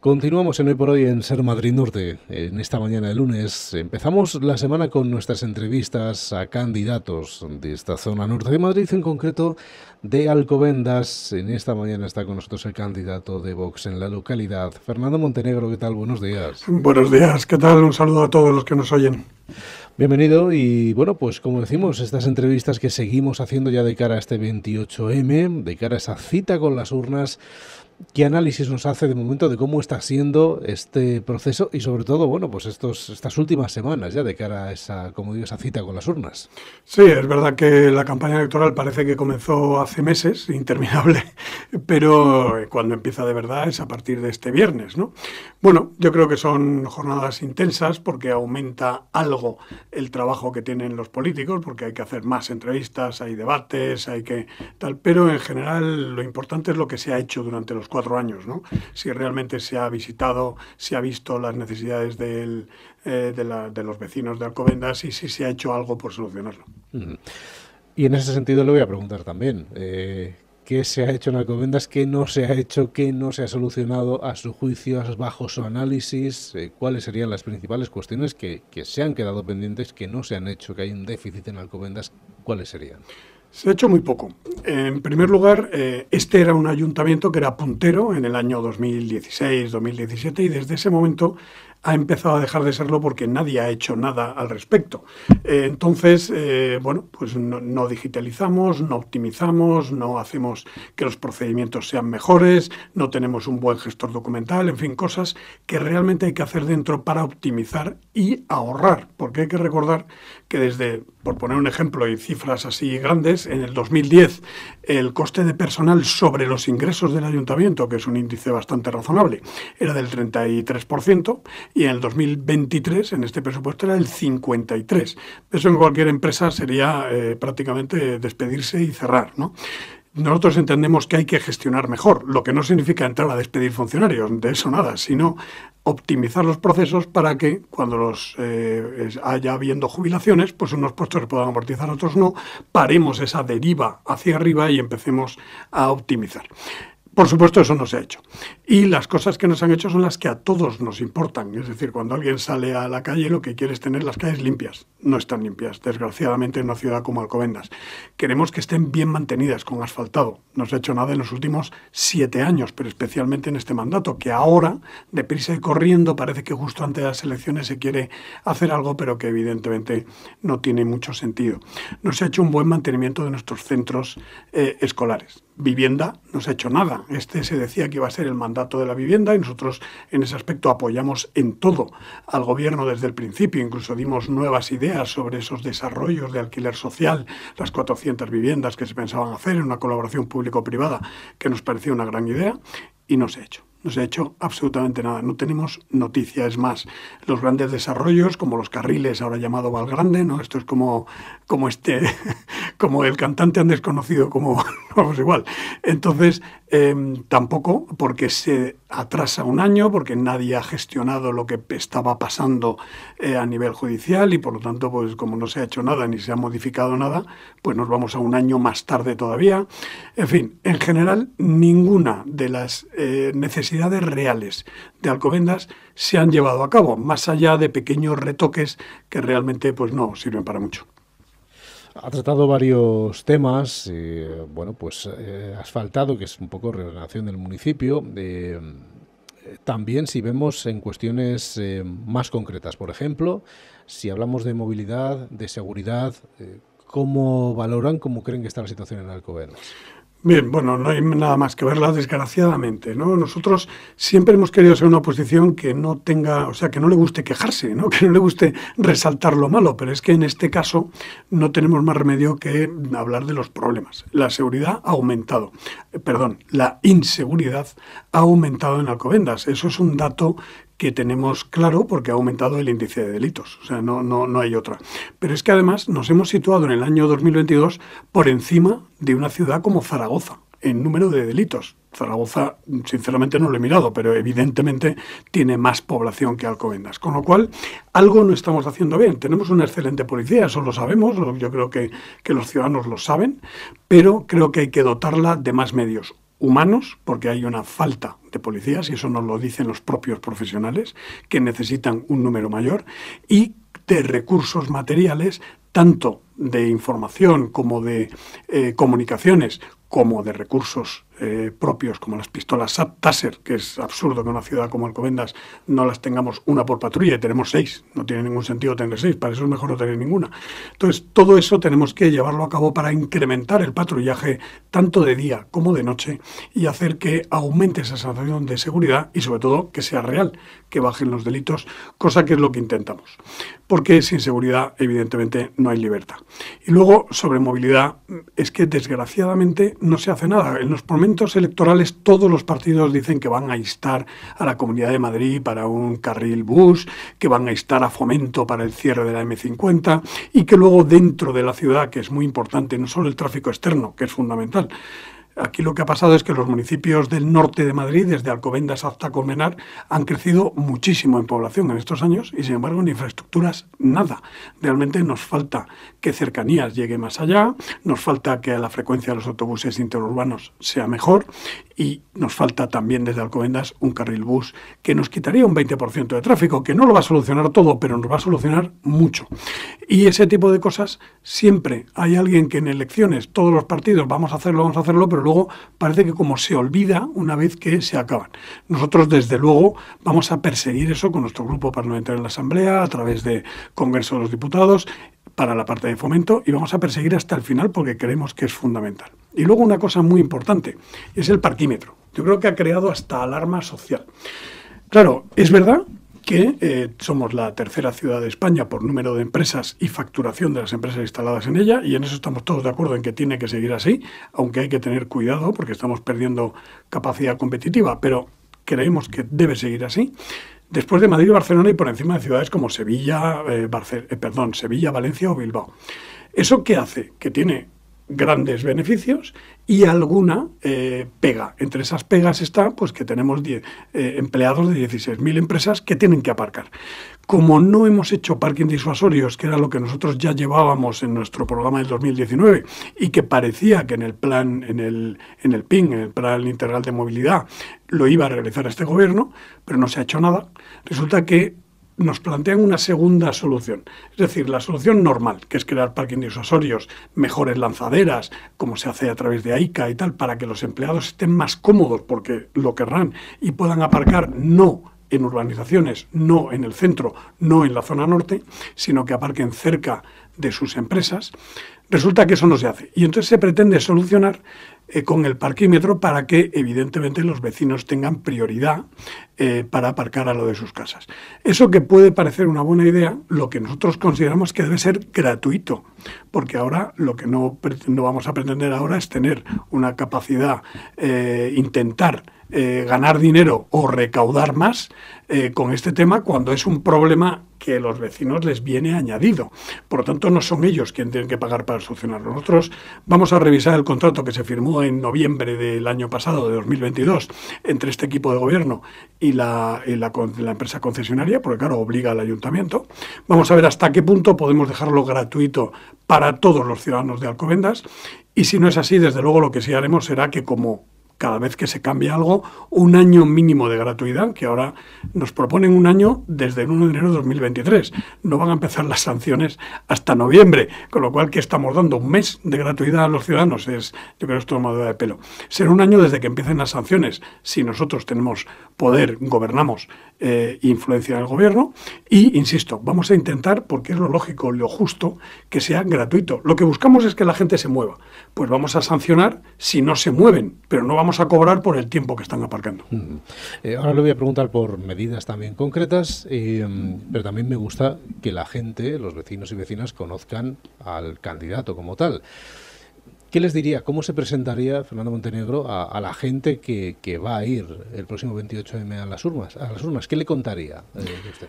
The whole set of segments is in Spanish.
Continuamos en Hoy por Hoy en Ser Madrid Norte. En esta mañana de lunes empezamos la semana con nuestras entrevistas a candidatos de esta zona norte de Madrid, en concreto de Alcobendas. En esta mañana está con nosotros el candidato de Vox en la localidad, Fernando Montenegro. ¿Qué tal? Buenos días. Buenos días. ¿Qué tal? Un saludo a todos los que nos oyen. Bienvenido y bueno, pues como decimos, estas entrevistas que seguimos haciendo ya de cara a este 28M, de cara a esa cita con las urnas ¿Qué análisis nos hace de momento de cómo está siendo este proceso y sobre todo, bueno, pues estos, estas últimas semanas ya de cara a esa, como digo, esa cita con las urnas? Sí, es verdad que la campaña electoral parece que comenzó hace meses, interminable, pero cuando empieza de verdad es a partir de este viernes, ¿no? Bueno, yo creo que son jornadas intensas porque aumenta algo el trabajo que tienen los políticos, porque hay que hacer más entrevistas, hay debates, hay que tal, pero en general lo importante es lo que se ha hecho durante los cuatro años, ¿no? Si realmente se ha visitado, si ha visto las necesidades eh, de, los vecinos de Alcobendas y si se ha hecho algo por solucionarlo. Y en ese sentido le voy a preguntar también, eh, ¿qué se ha hecho en Alcobendas, qué no se ha hecho, qué no se ha solucionado a su juicio, bajo su análisis? Eh, ¿Cuáles serían las principales cuestiones que, que se han quedado pendientes, que no se han hecho, que hay un déficit en Alcobendas? ¿Cuáles serían? Se ha hecho muy poco. En primer lugar, eh, este era un ayuntamiento que era puntero en el año 2016-2017 y desde ese momento ha empezado a dejar de serlo porque nadie ha hecho nada al respecto. Eh, entonces, eh, bueno, pues no, digitalizamos, no optimizamos, no hacemos que los procedimientos sean mejores, no tenemos un buen gestor documental, en fin, cosas que realmente hay que hacer dentro para optimizar y ahorrar, porque hay que recordar que desde, por poner un ejemplo y cifras así grandes, en el 2010 el coste de personal sobre los ingresos del ayuntamiento, que es un índice bastante razonable, era del 33%, y en el 2023, en este presupuesto, era el 53. Eso en cualquier empresa sería eh, prácticamente despedirse y cerrar, ¿no? Nosotros entendemos que hay que gestionar mejor, lo que no significa entrar a despedir funcionarios, de eso nada, sino optimizar los procesos para que cuando los eh, haya habiendo jubilaciones, pues unos puestos se puedan amortizar, otros no, paremos esa deriva hacia arriba y empecemos a optimizar. Por supuesto, eso no se ha hecho. Y las cosas que nos han hecho son las que a todos nos importan. Es decir, cuando alguien sale a la calle, lo que quiere es tener las calles limpias. No están limpias, desgraciadamente, en una ciudad como Alcobendas. Queremos que estén bien mantenidas, con asfaltado. No se ha hecho nada en los últimos siete años, pero especialmente en este mandato, que ahora, deprisa y corriendo, parece que justo antes de las elecciones se quiere hacer algo, pero que evidentemente no tiene mucho sentido. No se ha hecho un buen mantenimiento de nuestros centros eh, escolares vivienda no se ha hecho nada. Este se decía que iba a ser el mandato de la vivienda y nosotros en ese aspecto apoyamos en todo al gobierno desde el principio. Incluso dimos nuevas ideas sobre esos desarrollos de alquiler social, las 400 viviendas que se pensaban hacer en una colaboración público-privada que nos parecía una gran idea y no se ha hecho. No se ha hecho absolutamente nada, no tenemos noticias Es más, los grandes desarrollos, como los carriles, ahora llamado Valgrande, ¿no? Esto es como, como este, como el cantante han desconocido, como vamos igual. Entonces, Em, tampoco porque se atrasa un año, porque nadie ha gestionado lo que estaba pasando eh, a nivel judicial y por lo tanto, pues como no se ha hecho nada ni se ha modificado nada, pues nos vamos a un año más tarde todavía. En fin, en general, ninguna de las eh, necesidades reales de Alcobendas se han llevado a cabo, más allá de pequeños retoques que realmente pues no sirven para mucho. Ha tratado varios temas, eh, bueno, pues eh, asfaltado, que es un poco relación del municipio. Eh, también si vemos en cuestiones más concretas, por ejemplo, si hablamos de movilidad, de seguridad, ¿cómo valoran, cómo creen que está la situación en Alcobendas? Bien, bueno, no hay nada más que verla, desgraciadamente, ¿no? Nosotros siempre hemos querido ser una oposición que no tenga, o sea, que no le guste quejarse, ¿no? Que no le guste resaltar lo malo, pero es que en este caso no tenemos más remedio que hablar de los problemas. La seguridad ha aumentado, eh, perdón, la inseguridad ha aumentado en Alcobendas. Eso es un dato que tenemos claro porque ha aumentado el índice de delitos, o sea, no, no, no hay otra. Pero es que además nos hemos situado en el año 2022 por encima de una ciudad como Zaragoza en número de delitos. Zaragoza, sinceramente no lo he mirado, pero evidentemente tiene más población que Alcobendas. Con lo cual, algo no estamos haciendo bien. Tenemos una excelente policía, eso lo sabemos, yo creo que, que los ciudadanos lo saben, pero creo que hay que dotarla de más medios humanos, porque hay una falta de policías, y eso nos lo dicen los propios profesionales, que necesitan un número mayor, y de recursos materiales, tanto de información como de eh, comunicaciones, como de recursos eh, propios, como las pistolas SAP Taser, que es absurdo que una ciudad como Alcobendas no las tengamos una por patrulla y tenemos seis. No tiene ningún sentido tener seis, para eso es mejor no tener ninguna. Entonces, todo eso tenemos que llevarlo a cabo para incrementar el patrullaje tanto de día como de noche y hacer que aumente esa sensación de seguridad y, sobre todo, que sea real, que bajen los delitos, cosa que es lo que intentamos. Porque sin seguridad, evidentemente, no hay libertad. Y luego, sobre movilidad, es que desgraciadamente no se hace nada. En los momentos electorales todos los partidos dicen que van a instar a la Comunidad de Madrid para un carril bus, que van a instar a fomento para el cierre de la M50 y que luego dentro de la ciudad, que es muy importante, no solo el tráfico externo, que es fundamental, Aquí lo que ha pasado es que los municipios del norte de Madrid, desde Alcobendas hasta Colmenar, han crecido muchísimo en población en estos años y sin embargo en infraestructuras nada. Realmente nos falta que cercanías llegue más allá, nos falta que la frecuencia de los autobuses interurbanos sea mejor y nos falta también desde Alcobendas un carril bus que nos quitaría un 20% de tráfico, que no lo va a solucionar todo, pero nos va a solucionar mucho. Y ese tipo de cosas siempre hay alguien que en elecciones, todos los partidos, vamos a hacerlo, vamos a hacerlo, pero parece que como se olvida una vez que se acaban. Nosotros, desde luego, vamos a perseguir eso con nuestro grupo parlamentario en la Asamblea, a través de Congreso de los Diputados, para la parte de fomento, y vamos a perseguir hasta el final porque creemos que es fundamental. Y luego una cosa muy importante, es el parquímetro. Yo creo que ha creado hasta alarma social. Claro, es verdad que eh, somos la tercera ciudad de España por número de empresas y facturación de las empresas instaladas en ella, y en eso estamos todos de acuerdo en que tiene que seguir así, aunque hay que tener cuidado porque estamos perdiendo capacidad competitiva, pero creemos que debe seguir así. Después de Madrid y Barcelona y por encima de ciudades como Sevilla, eh, eh, perdón, Sevilla, Valencia o Bilbao. ¿Eso qué hace? Que tiene grandes beneficios y alguna eh, pega. Entre esas pegas está pues, que tenemos diez, eh, empleados de 16.000 empresas que tienen que aparcar. Como no hemos hecho parking disuasorios, que era lo que nosotros ya llevábamos en nuestro programa del 2019 y que parecía que en el plan, en el, en el PIN, en el Plan Integral de Movilidad, lo iba a realizar este gobierno, pero no se ha hecho nada, resulta que nos plantean una segunda solución. Es decir, la solución normal, que es crear parking disuasorios, mejores lanzaderas, como se hace a través de AICA y tal, para que los empleados estén más cómodos porque lo querrán y puedan aparcar no en urbanizaciones, no en el centro, no en la zona norte, sino que aparquen cerca de sus empresas. Resulta que eso no se hace. Y entonces se pretende solucionar eh, con el parquímetro para que, evidentemente, los vecinos tengan prioridad eh, para aparcar a lo de sus casas. Eso que puede parecer una buena idea, lo que nosotros consideramos que debe ser gratuito, porque ahora lo que no, no vamos a pretender ahora es tener una capacidad, eh, intentar eh, ganar dinero o recaudar más eh, con este tema cuando es un problema que los vecinos les viene añadido. Por lo tanto, no son ellos quienes tienen que pagar para solucionarlo. Nosotros vamos a revisar el contrato que se firmó en noviembre del año pasado, de 2022, entre este equipo de gobierno y la, la empresa concesionaria, porque claro, obliga al ayuntamiento. Vamos a ver hasta qué punto podemos dejarlo gratuito para todos los ciudadanos de Alcobendas. Y si no es así, desde luego lo que sí haremos será que como cada vez que se cambia algo, un año mínimo de gratuidad, que ahora nos proponen un año desde el 1 de enero de 2023. No van a empezar las sanciones hasta noviembre, con lo cual que estamos dando un mes de gratuidad a los ciudadanos es, yo creo, es tomadura de pelo. Será un año desde que empiecen las sanciones, si nosotros tenemos poder, gobernamos e influencia en gobierno, y, insisto, vamos a intentar, porque es lo lógico, lo justo, que sea gratuito. Lo que buscamos es que la gente se mueva. Pues vamos a sancionar si no se mueven, pero no vamos a cobrar por el tiempo que están aparcando. Mm. Eh, ahora le voy a preguntar por medidas también concretas, eh, pero también me gusta que la gente, los vecinos y vecinas, conozcan al candidato como tal. ¿Qué les diría? ¿Cómo se presentaría Fernando Montenegro a, la gente que, va a ir el próximo 28 de a las urnas? A las urnas? ¿Qué le contaría eh, usted?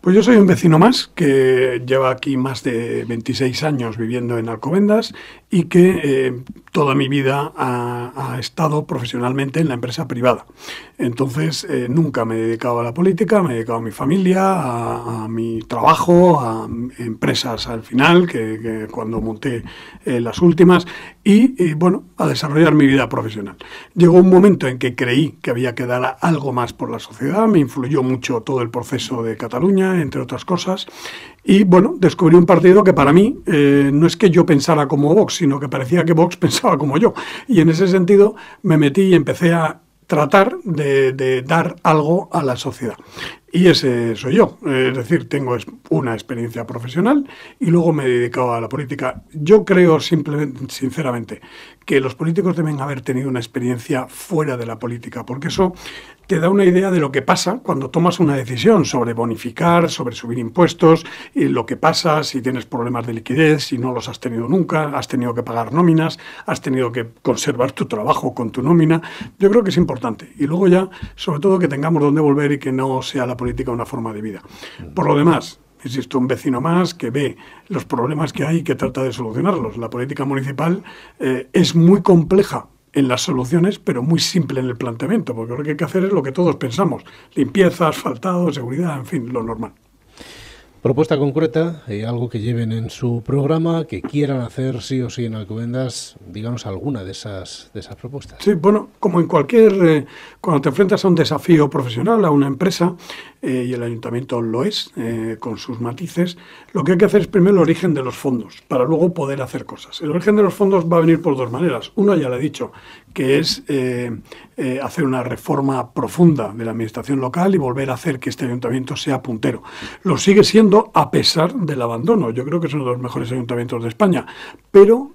Pues yo soy un vecino más que lleva aquí más de 26 años viviendo en Alcobendas y que eh, toda mi vida ha, estado profesionalmente en la empresa privada. Entonces, eh, nunca me he dedicado a la política, me he dedicado a mi familia, a, mi trabajo, a empresas al final, que, cuando monté eh, las últimas, y, y, bueno, a desarrollar mi vida profesional. Llegó un momento en que creí que había que dar algo más por la sociedad, me influyó mucho todo el proceso de Cataluña, entre otras cosas, y bueno, descubrí un partido que para mí eh, no es que yo pensara como Vox, sino que parecía que Vox pensaba como yo. Y en ese sentido me metí y empecé a tratar de, dar algo a la sociedad. Y ese soy yo. Es decir, tengo una experiencia profesional y luego me he dedicado a la política. Yo creo simplemente, sinceramente, que los políticos deben haber tenido una experiencia fuera de la política, porque eso te da una idea de lo que pasa cuando tomas una decisión sobre bonificar, sobre subir impuestos, y lo que pasa si tienes problemas de liquidez, si no los has tenido nunca, has tenido que pagar nóminas, has tenido que conservar tu trabajo con tu nómina. Yo creo que es importante. Y luego ya, sobre todo, que tengamos dónde volver y que no sea la política una forma de vida. Por lo demás, existe un vecino más que ve los problemas que hay y que trata de solucionarlos. La política municipal eh, es muy compleja en las soluciones, pero muy simple en el planteamiento, porque lo que hay que hacer es lo que todos pensamos, limpieza, asfaltado, seguridad, en fin, lo normal. Propuesta concreta, eh, algo que lleven en su programa, que quieran hacer sí o sí en Alcobendas, díganos alguna de esas, de esas propuestas. Sí, bueno, como en cualquier, eh, cuando te enfrentas a un desafío profesional, a una empresa, eh, y el ayuntamiento lo es, eh, con sus matices, lo que hay que hacer es primero el origen de los fondos, para luego poder hacer cosas. El origen de los fondos va a venir por dos maneras. Uno, ya lo he dicho, que es eh, hacer una reforma profunda de la administración local y volver a hacer que este ayuntamiento sea puntero. Lo sigue siendo a pesar del abandono. Yo creo que es uno de los mejores ayuntamientos de España, pero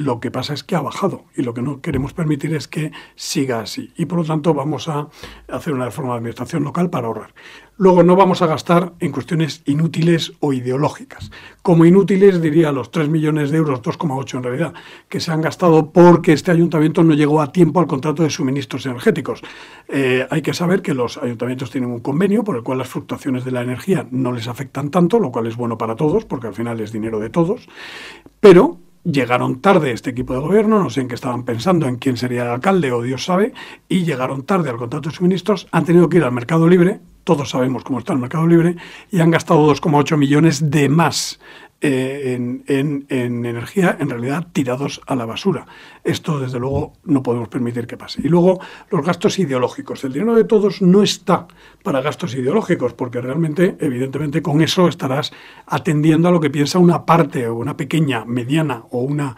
lo que pasa es que ha bajado y lo que no queremos permitir es que siga así. Y por lo tanto vamos a hacer una reforma de administración local para ahorrar. Luego no vamos a gastar en cuestiones inútiles o ideológicas. Como inútiles diría los 3 millones de euros, 2,8 en realidad, que se han gastado porque este ayuntamiento no llegó a tiempo al contrato de suministros energéticos. Eh, hay que saber que los ayuntamientos tienen un convenio por el cual las fluctuaciones de la energía no les afectan tanto, lo cual es bueno para todos porque al final es dinero de todos. Pero llegaron tarde este equipo de gobierno, no sé en qué estaban pensando, en quién sería el alcalde o Dios sabe, y llegaron tarde al contrato de suministros, han tenido que ir al mercado libre, todos sabemos cómo está el mercado libre, y han gastado 2,8 millones de más eh, en, en, energía, en realidad tirados a la basura. Esto, desde luego, no podemos permitir que pase. Y luego, los gastos ideológicos. El dinero de todos no está para gastos ideológicos, porque realmente, evidentemente, con eso estarás atendiendo a lo que piensa una parte o una pequeña, mediana o una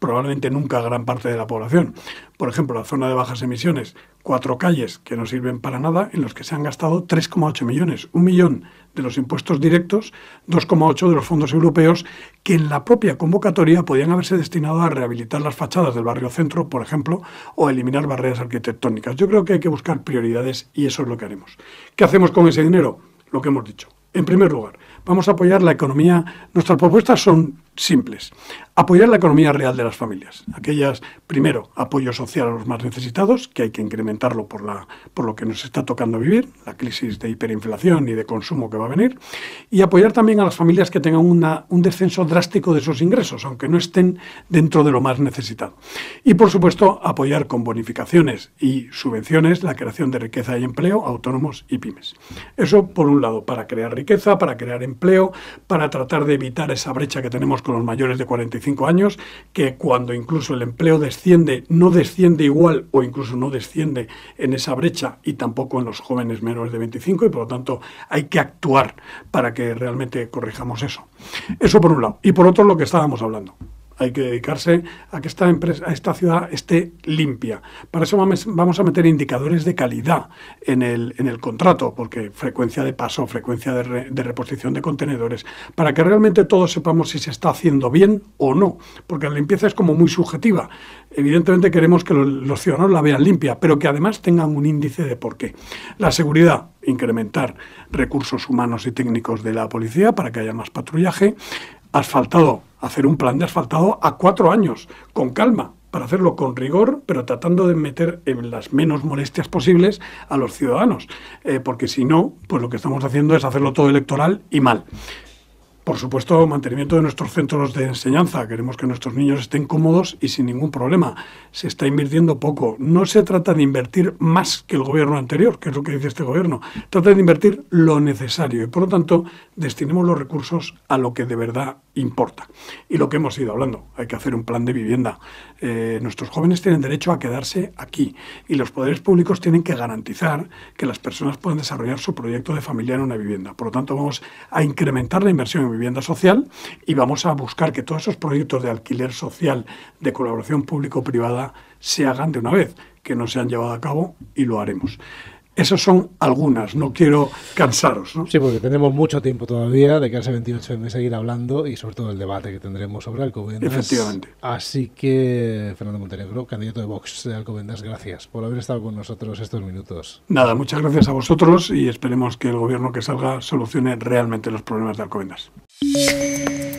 probablemente nunca gran parte de la población. Por ejemplo, la zona de bajas emisiones, cuatro calles que no sirven para nada, en los que se han gastado 3,8 millones, un millón de los impuestos directos, 2,8 de los fondos europeos, que en la propia convocatoria podían haberse destinado a rehabilitar las fachadas del barrio centro, por ejemplo, o eliminar barreras arquitectónicas. Yo creo que hay que buscar prioridades y eso es lo que haremos. ¿Qué hacemos con ese dinero? Lo que hemos dicho. En primer lugar, vamos a apoyar la economía. Nuestras propuestas son simples. Apoyar la economía real de las familias. Aquellas, primero, apoyo social a los más necesitados, que hay que incrementarlo por, la, por lo que nos está tocando vivir, la crisis de hiperinflación y de consumo que va a venir. Y apoyar también a las familias que tengan un descenso drástico de sus ingresos, aunque no estén dentro de lo más necesitado. Y, por supuesto, apoyar con bonificaciones y subvenciones la creación de riqueza y empleo autónomos y pymes. Eso, por un lado, para crear riqueza, para crear empleo, para tratar de evitar esa brecha que tenemos con los mayores de 45 años, que cuando incluso el empleo desciende, no desciende igual o incluso no desciende en esa brecha y tampoco en los jóvenes menores de 25 y por lo tanto hay que actuar para que realmente corrijamos eso. Eso por un lado. Y por otro lo que estábamos hablando hay que dedicarse a que esta, empresa, esta ciudad esté limpia. Para eso vamos a meter indicadores de calidad en el, en el contrato, porque frecuencia de paso, frecuencia de, reposición de contenedores, para que realmente todos sepamos si se está haciendo bien o no, porque la limpieza es como muy subjetiva. Evidentemente queremos que los ciudadanos la vean limpia, pero que además tengan un índice de por qué. La seguridad, incrementar recursos humanos y técnicos de la policía para que haya más patrullaje, asfaltado, hacer un plan de asfaltado a cuatro años, con calma, para hacerlo con rigor, pero tratando de meter en las menos molestias posibles a los ciudadanos, eh, porque si no, pues lo que estamos haciendo es hacerlo todo electoral y mal. Por supuesto, mantenimiento de nuestros centros de enseñanza. Queremos que nuestros niños estén cómodos y sin ningún problema. Se está invirtiendo poco. No se trata de invertir más que el gobierno anterior, que es lo que dice este gobierno. Trata de invertir lo necesario y, por lo tanto, destinemos los recursos a lo que de verdad importa. Y lo que hemos ido hablando, hay que hacer un plan de vivienda. Eh, nuestros jóvenes tienen derecho a quedarse aquí y los poderes públicos tienen que garantizar que las personas puedan desarrollar su proyecto de familia en una vivienda. Por lo tanto, vamos a incrementar la inversión en vivienda vivienda social y vamos a buscar que todos esos proyectos de alquiler social, de colaboración público-privada, se hagan de una vez, que no se han llevado a cabo y lo haremos. Esas son algunas, no quiero cansaros. Sí, porque tenemos mucho tiempo todavía de quedarse 28 de seguir hablando y sobre todo el debate que tendremos sobre Alcobendas. Efectivamente. Así que, Fernando Montenegro, candidato de Vox de Alcobendas, gracias por haber estado con nosotros estos minutos. Nada, muchas gracias a vosotros y esperemos que el gobierno que salga solucione realmente los problemas de Alcobendas. you